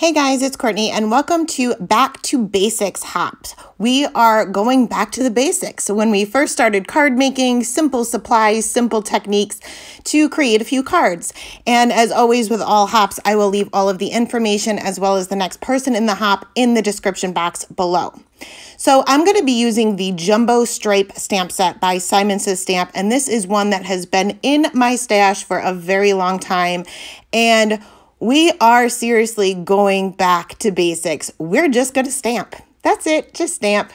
Hey guys, it's Courtney, and welcome to Back to Basics Hops. We are going back to the basics. So, when we first started card making, simple supplies, simple techniques to create a few cards. And as always, with all hops, I will leave all of the information as well as the next person in the hop in the description box below. So I'm going to be using the Jumbo Stripe stamp set by Simons' Stamp, and this is one that has been in my stash for a very long time. And we are seriously going back to basics. We're just going to stamp. That's it, just stamp.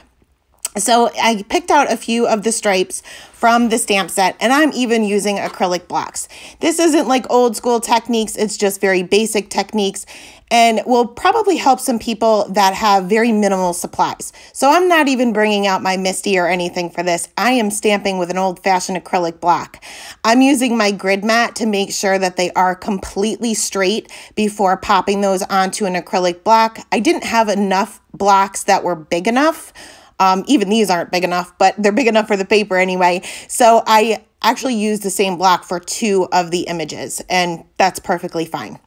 So I picked out a few of the stripes from the stamp set and I'm even using acrylic blocks. This isn't like old school techniques, it's just very basic techniques and will probably help some people that have very minimal supplies. So I'm not even bringing out my Misty or anything for this. I am stamping with an old fashioned acrylic block. I'm using my grid mat to make sure that they are completely straight before popping those onto an acrylic block. I didn't have enough blocks that were big enough um, even these aren't big enough, but they're big enough for the paper anyway. So I actually used the same block for two of the images, and that's perfectly fine.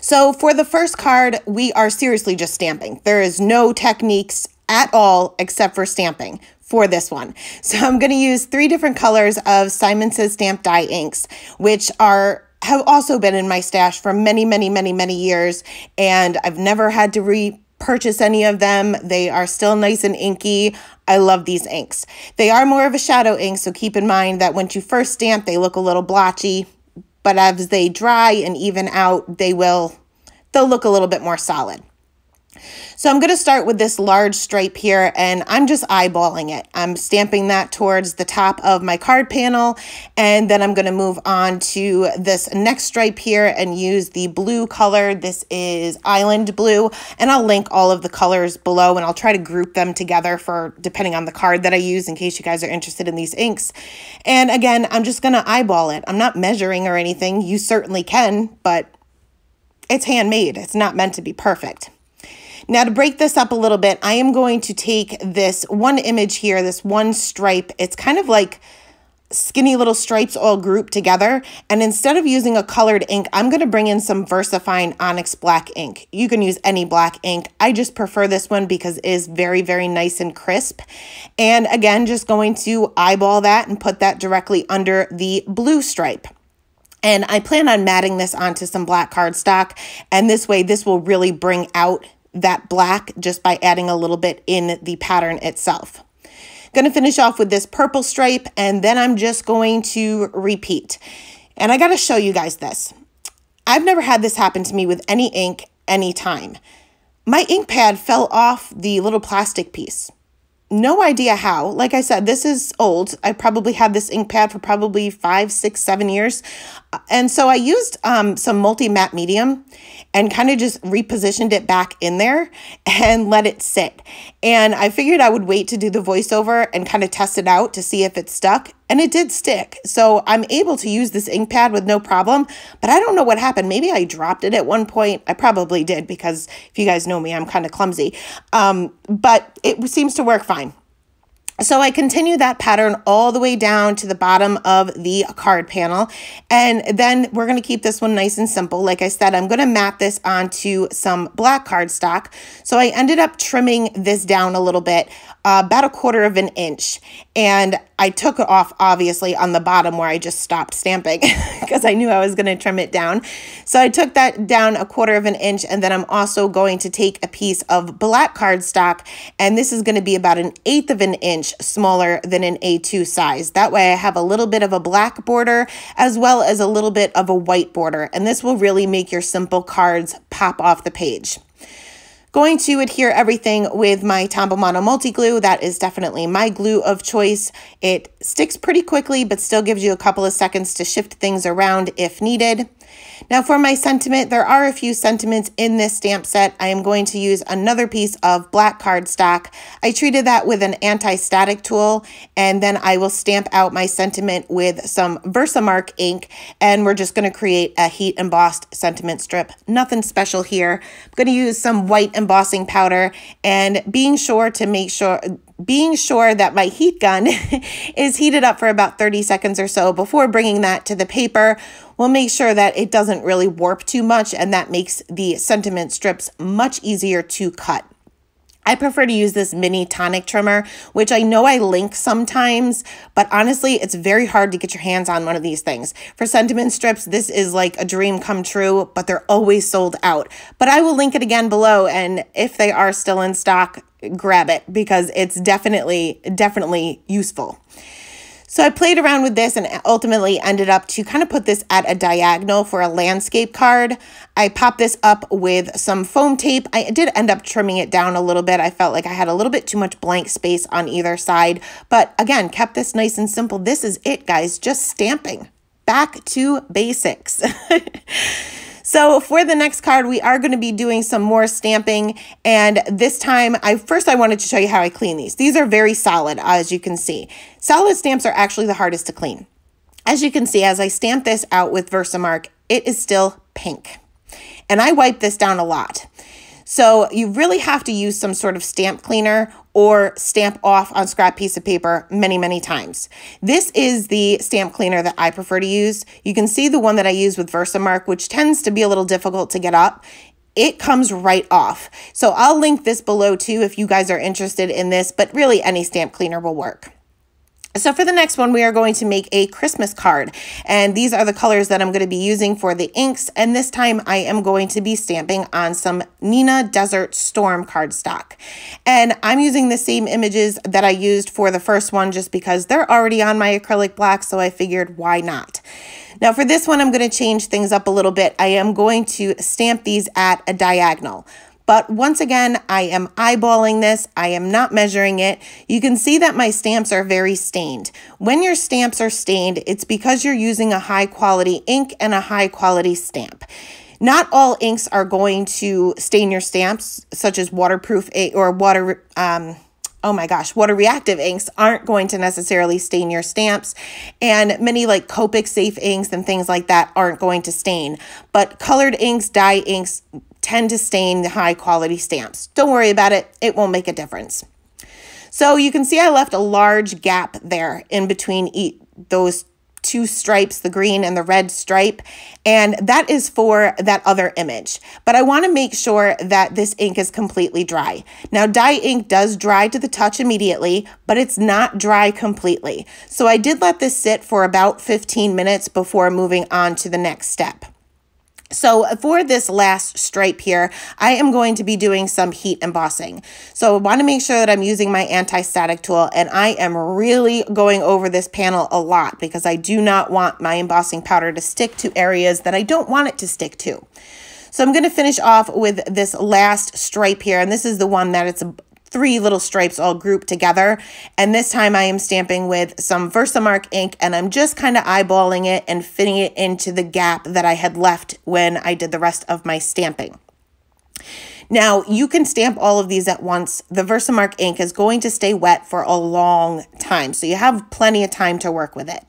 So for the first card, we are seriously just stamping. There is no techniques at all except for stamping for this one. So I'm going to use three different colors of Simon Says Stamp Dye inks, which are have also been in my stash for many, many, many, many years, and I've never had to re purchase any of them. They are still nice and inky. I love these inks. They are more of a shadow ink, so keep in mind that once you first stamp, they look a little blotchy, but as they dry and even out, they will, they'll look a little bit more solid. So I'm going to start with this large stripe here and I'm just eyeballing it. I'm stamping that towards the top of my card panel and then I'm going to move on to this next stripe here and use the blue color. This is Island Blue and I'll link all of the colors below and I'll try to group them together for depending on the card that I use in case you guys are interested in these inks. And again, I'm just going to eyeball it. I'm not measuring or anything. You certainly can, but it's handmade. It's not meant to be perfect. Now to break this up a little bit, I am going to take this one image here, this one stripe. It's kind of like skinny little stripes all grouped together. And instead of using a colored ink, I'm going to bring in some VersaFine Onyx Black ink. You can use any black ink. I just prefer this one because it is very, very nice and crisp. And again, just going to eyeball that and put that directly under the blue stripe. And I plan on matting this onto some black cardstock. And this way, this will really bring out that black just by adding a little bit in the pattern itself. Going to finish off with this purple stripe and then I'm just going to repeat. And I got to show you guys this. I've never had this happen to me with any ink anytime. My ink pad fell off the little plastic piece. No idea how. Like I said, this is old. I probably had this ink pad for probably five, six, seven years. Uh, and so I used um, some multi-matte medium and kind of just repositioned it back in there and let it sit. And I figured I would wait to do the voiceover and kind of test it out to see if it stuck. And it did stick. So I'm able to use this ink pad with no problem, but I don't know what happened. Maybe I dropped it at one point. I probably did because if you guys know me, I'm kind of clumsy. Um, but it seems to work fine. So I continue that pattern all the way down to the bottom of the card panel. And then we're going to keep this one nice and simple. Like I said, I'm going to map this onto some black cardstock. So I ended up trimming this down a little bit, uh, about a quarter of an inch. And I took it off, obviously, on the bottom where I just stopped stamping because I knew I was going to trim it down. So I took that down a quarter of an inch. And then I'm also going to take a piece of black cardstock. And this is going to be about an eighth of an inch inch smaller than an A2 size. That way I have a little bit of a black border as well as a little bit of a white border. And this will really make your simple cards pop off the page. Going to adhere everything with my Mono multi-glue. That is definitely my glue of choice. It sticks pretty quickly, but still gives you a couple of seconds to shift things around if needed. Now for my sentiment, there are a few sentiments in this stamp set. I am going to use another piece of black cardstock. I treated that with an anti-static tool, and then I will stamp out my sentiment with some Versamark ink, and we're just gonna create a heat embossed sentiment strip. Nothing special here. I'm gonna use some white embossing powder, and being sure to make sure being sure that my heat gun is heated up for about 30 seconds or so before bringing that to the paper will make sure that it doesn't really warp too much and that makes the sentiment strips much easier to cut. I prefer to use this mini tonic trimmer, which I know I link sometimes, but honestly, it's very hard to get your hands on one of these things. For sentiment strips, this is like a dream come true, but they're always sold out. But I will link it again below, and if they are still in stock, grab it because it's definitely, definitely useful. So I played around with this and ultimately ended up to kind of put this at a diagonal for a landscape card. I popped this up with some foam tape. I did end up trimming it down a little bit. I felt like I had a little bit too much blank space on either side, but again, kept this nice and simple. This is it, guys, just stamping. Back to basics. So for the next card, we are going to be doing some more stamping. And this time, I first I wanted to show you how I clean these. These are very solid, as you can see. Solid stamps are actually the hardest to clean. As you can see, as I stamp this out with Versamark, it is still pink. And I wipe this down a lot. So you really have to use some sort of stamp cleaner or stamp off on scrap piece of paper many, many times. This is the stamp cleaner that I prefer to use. You can see the one that I use with Versamark, which tends to be a little difficult to get up it comes right off. So I'll link this below too if you guys are interested in this, but really any stamp cleaner will work. So for the next one, we are going to make a Christmas card. And these are the colors that I'm going to be using for the inks. And this time I am going to be stamping on some Nina Desert Storm cardstock. And I'm using the same images that I used for the first one just because they're already on my acrylic block. So I figured why not? Now for this one, I'm going to change things up a little bit. I am going to stamp these at a diagonal. But once again, I am eyeballing this. I am not measuring it. You can see that my stamps are very stained. When your stamps are stained, it's because you're using a high quality ink and a high quality stamp. Not all inks are going to stain your stamps, such as waterproof or water, um, oh my gosh, water reactive inks aren't going to necessarily stain your stamps. And many like Copic safe inks and things like that aren't going to stain. But colored inks, dye inks, tend to stain high quality stamps. Don't worry about it, it won't make a difference. So you can see I left a large gap there in between each, those two stripes, the green and the red stripe, and that is for that other image. But I wanna make sure that this ink is completely dry. Now dye ink does dry to the touch immediately, but it's not dry completely. So I did let this sit for about 15 minutes before moving on to the next step. So for this last stripe here, I am going to be doing some heat embossing. So I want to make sure that I'm using my anti-static tool and I am really going over this panel a lot because I do not want my embossing powder to stick to areas that I don't want it to stick to. So I'm going to finish off with this last stripe here, and this is the one that it's three little stripes all grouped together. And this time I am stamping with some Versamark ink and I'm just kind of eyeballing it and fitting it into the gap that I had left when I did the rest of my stamping. Now, you can stamp all of these at once. The Versamark ink is going to stay wet for a long time, so you have plenty of time to work with it.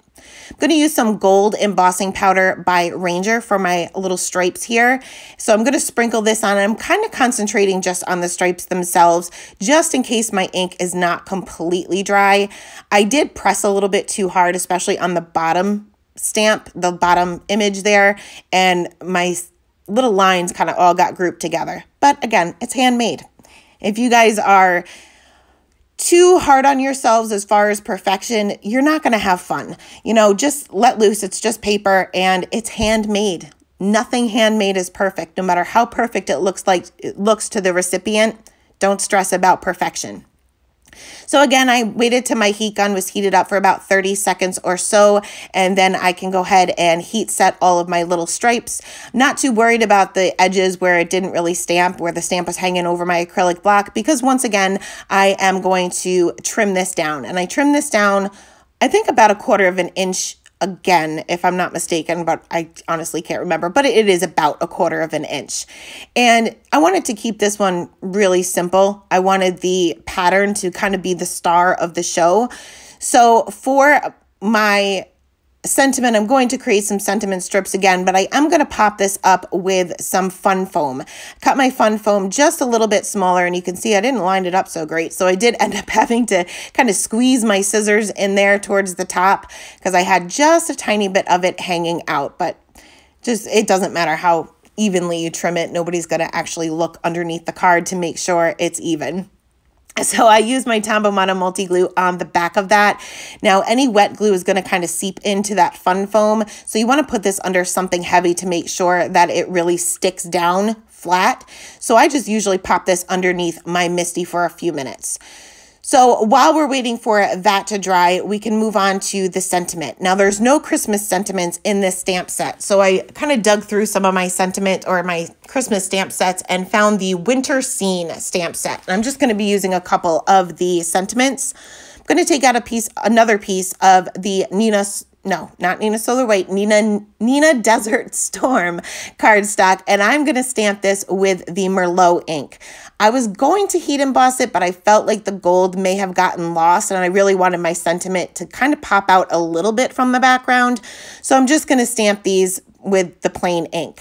I'm going to use some gold embossing powder by Ranger for my little stripes here. So I'm going to sprinkle this on. I'm kind of concentrating just on the stripes themselves, just in case my ink is not completely dry. I did press a little bit too hard, especially on the bottom stamp, the bottom image there, and my little lines kind of all got grouped together. But again, it's handmade. If you guys are too hard on yourselves as far as perfection, you're not going to have fun. You know, just let loose. It's just paper and it's handmade. Nothing handmade is perfect. No matter how perfect it looks like it looks to the recipient, don't stress about perfection. So again, I waited till my heat gun was heated up for about 30 seconds or so, and then I can go ahead and heat set all of my little stripes. Not too worried about the edges where it didn't really stamp, where the stamp was hanging over my acrylic block, because once again, I am going to trim this down. And I trim this down, I think about a quarter of an inch again, if I'm not mistaken, but I honestly can't remember, but it is about a quarter of an inch. And I wanted to keep this one really simple. I wanted the pattern to kind of be the star of the show. So for my sentiment. I'm going to create some sentiment strips again, but I am going to pop this up with some fun foam. Cut my fun foam just a little bit smaller and you can see I didn't line it up so great. So I did end up having to kind of squeeze my scissors in there towards the top because I had just a tiny bit of it hanging out, but just it doesn't matter how evenly you trim it. Nobody's going to actually look underneath the card to make sure it's even. So I use my Mono multi-glue on the back of that. Now any wet glue is going to kind of seep into that fun foam. So you want to put this under something heavy to make sure that it really sticks down flat. So I just usually pop this underneath my Misty for a few minutes. So while we're waiting for that to dry, we can move on to the sentiment. Now there's no Christmas sentiments in this stamp set. So I kind of dug through some of my sentiment or my Christmas stamp sets and found the winter scene stamp set. And I'm just going to be using a couple of the sentiments. I'm going to take out a piece, another piece of the Nina no, not Nina Solar White, Nina Nina Desert Storm cardstock, and I'm going to stamp this with the Merlot ink. I was going to heat emboss it, but I felt like the gold may have gotten lost, and I really wanted my sentiment to kind of pop out a little bit from the background, so I'm just going to stamp these with the plain ink.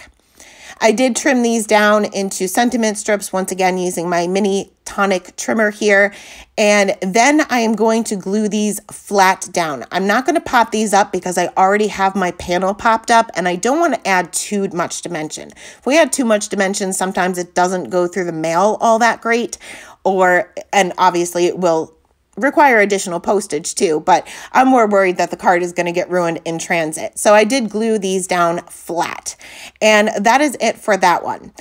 I did trim these down into sentiment strips, once again using my mini tonic trimmer here. And then I am going to glue these flat down. I'm not going to pop these up because I already have my panel popped up and I don't want to add too much dimension. If we add too much dimension, sometimes it doesn't go through the mail all that great or, and obviously it will require additional postage too, but I'm more worried that the card is going to get ruined in transit. So I did glue these down flat. And that is it for that one.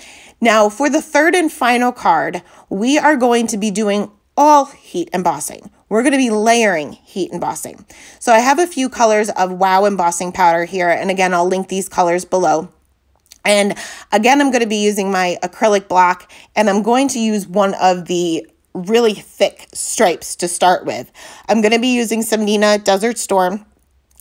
Now, for the third and final card, we are going to be doing all heat embossing. We're going to be layering heat embossing. So I have a few colors of Wow embossing powder here. And again, I'll link these colors below. And again, I'm going to be using my acrylic block and I'm going to use one of the really thick stripes to start with. I'm going to be using some Nina Desert Storm.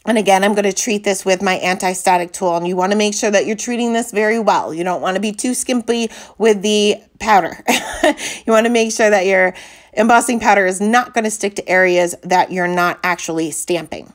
And again, I'm going to treat this with my anti-static tool. And you want to make sure that you're treating this very well. You don't want to be too skimpy with the powder. you want to make sure that your embossing powder is not going to stick to areas that you're not actually stamping.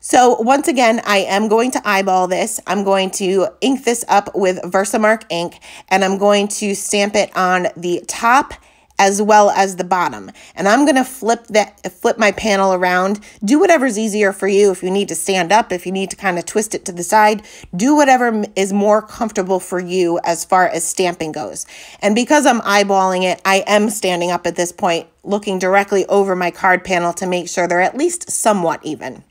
So once again, I am going to eyeball this. I'm going to ink this up with Versamark ink and I'm going to stamp it on the top as well as the bottom. And I'm going to flip that flip my panel around. Do whatever's easier for you. If you need to stand up, if you need to kind of twist it to the side, do whatever is more comfortable for you as far as stamping goes. And because I'm eyeballing it, I am standing up at this point looking directly over my card panel to make sure they're at least somewhat even.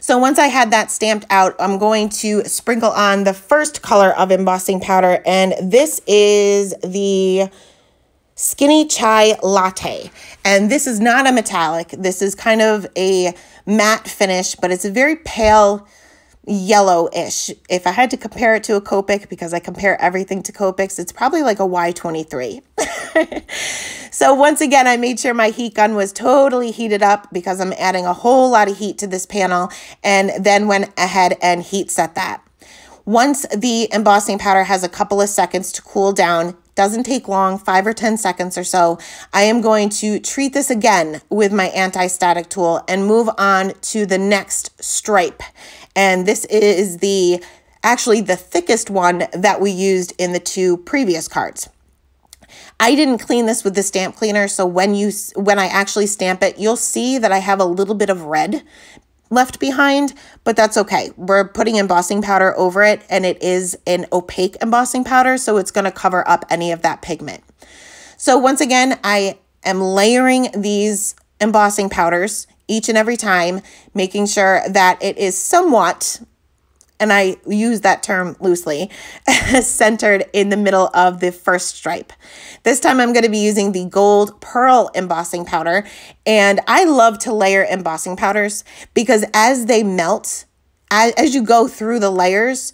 So once I had that stamped out, I'm going to sprinkle on the first color of embossing powder, and this is the Skinny Chai Latte. And this is not a metallic, this is kind of a matte finish, but it's a very pale yellowish. If I had to compare it to a Copic, because I compare everything to Copics, it's probably like a Y23. so once again, I made sure my heat gun was totally heated up because I'm adding a whole lot of heat to this panel and then went ahead and heat set that. Once the embossing powder has a couple of seconds to cool down, doesn't take long, five or 10 seconds or so. I am going to treat this again with my anti-static tool and move on to the next stripe. And this is the actually the thickest one that we used in the two previous cards. I didn't clean this with the stamp cleaner, so when you when I actually stamp it, you'll see that I have a little bit of red left behind, but that's okay. We're putting embossing powder over it and it is an opaque embossing powder, so it's gonna cover up any of that pigment. So once again, I am layering these embossing powders each and every time, making sure that it is somewhat and I use that term loosely, centered in the middle of the first stripe. This time I'm going to be using the gold pearl embossing powder, and I love to layer embossing powders because as they melt, as, as you go through the layers,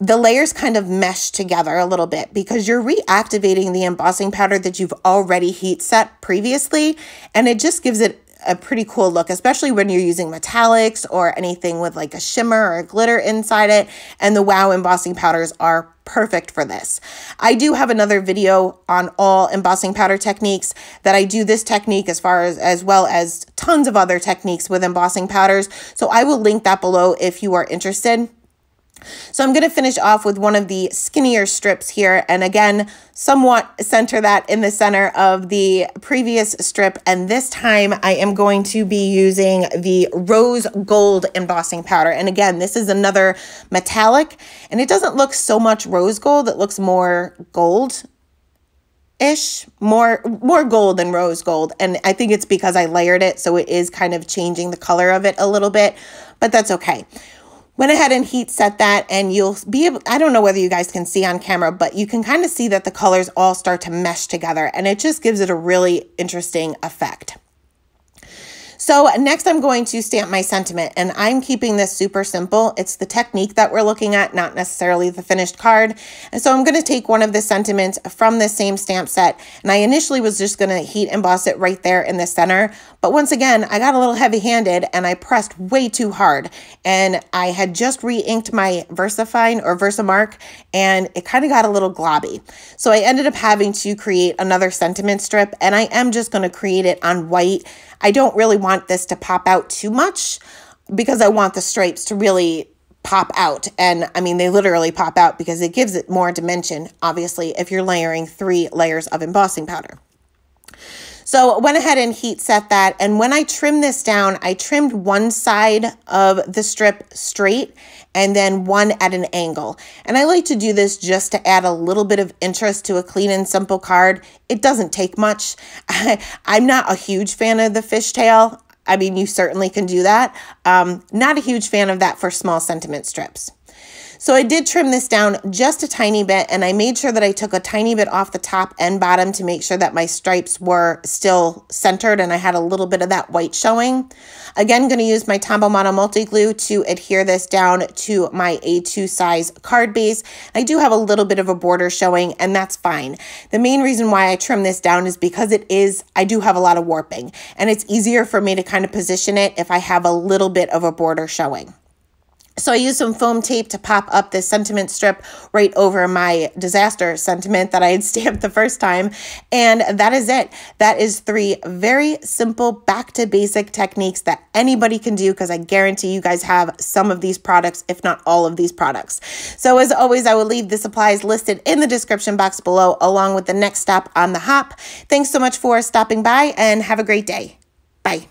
the layers kind of mesh together a little bit because you're reactivating the embossing powder that you've already heat set previously, and it just gives it a pretty cool look, especially when you're using metallics or anything with like a shimmer or a glitter inside it. And the Wow embossing powders are perfect for this. I do have another video on all embossing powder techniques that I do this technique as far as as well as tons of other techniques with embossing powders. So I will link that below if you are interested. So I'm going to finish off with one of the skinnier strips here. And again, somewhat center that in the center of the previous strip. And this time I am going to be using the rose gold embossing powder. And again, this is another metallic and it doesn't look so much rose gold. It looks more gold ish more more gold than rose gold and i think it's because i layered it so it is kind of changing the color of it a little bit but that's okay went ahead and heat set that and you'll be able, I don't know whether you guys can see on camera, but you can kind of see that the colors all start to mesh together and it just gives it a really interesting effect. So next I'm going to stamp my sentiment and I'm keeping this super simple. It's the technique that we're looking at, not necessarily the finished card. And so I'm gonna take one of the sentiments from the same stamp set and I initially was just gonna heat emboss it right there in the center. But once again, I got a little heavy handed and I pressed way too hard. And I had just re-inked my VersaFine or VersaMark and it kind of got a little globby. So I ended up having to create another sentiment strip and I am just gonna create it on white. I don't really want want this to pop out too much because I want the stripes to really pop out. And I mean, they literally pop out because it gives it more dimension, obviously, if you're layering three layers of embossing powder. So went ahead and heat set that. And when I trimmed this down, I trimmed one side of the strip straight and then one at an angle. And I like to do this just to add a little bit of interest to a clean and simple card. It doesn't take much. I, am not a huge fan of the fishtail. I mean, you certainly can do that. Um, not a huge fan of that for small sentiment strips. So I did trim this down just a tiny bit and I made sure that I took a tiny bit off the top and bottom to make sure that my stripes were still centered and I had a little bit of that white showing. Again, going to use my Tombow Mono Multi Glue to adhere this down to my A2 size card base. I do have a little bit of a border showing and that's fine. The main reason why I trim this down is because it is, I do have a lot of warping and it's easier for me to kind of position it if I have a little bit of a border showing. So I used some foam tape to pop up this sentiment strip right over my disaster sentiment that I had stamped the first time. And that is it. That is three very simple back to basic techniques that anybody can do because I guarantee you guys have some of these products, if not all of these products. So as always, I will leave the supplies listed in the description box below along with the next stop on the hop. Thanks so much for stopping by and have a great day. Bye.